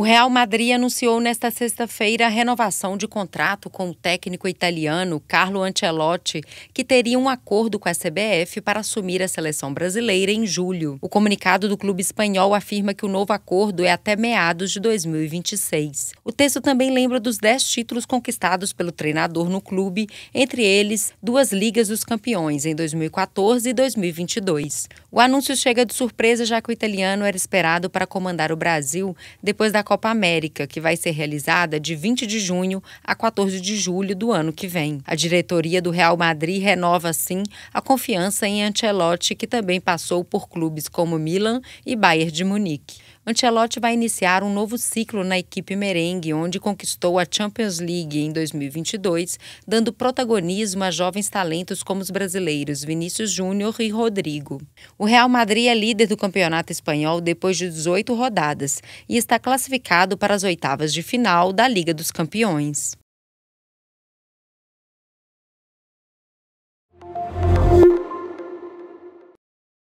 O Real Madrid anunciou nesta sexta-feira a renovação de contrato com o técnico italiano Carlo Ancelotti, que teria um acordo com a CBF para assumir a seleção brasileira em julho. O comunicado do clube espanhol afirma que o novo acordo é até meados de 2026. O texto também lembra dos dez títulos conquistados pelo treinador no clube, entre eles duas Ligas dos Campeões em 2014 e 2022. O anúncio chega de surpresa já que o italiano era esperado para comandar o Brasil depois da Copa América, que vai ser realizada de 20 de junho a 14 de julho do ano que vem. A diretoria do Real Madrid renova, sim, a confiança em Ancelotti, que também passou por clubes como Milan e Bayern de Munique. Ancelotti vai iniciar um novo ciclo na equipe merengue, onde conquistou a Champions League em 2022, dando protagonismo a jovens talentos como os brasileiros Vinícius Júnior e Rodrigo. O Real Madrid é líder do campeonato espanhol depois de 18 rodadas e está classificado para as oitavas de final da Liga dos Campeões.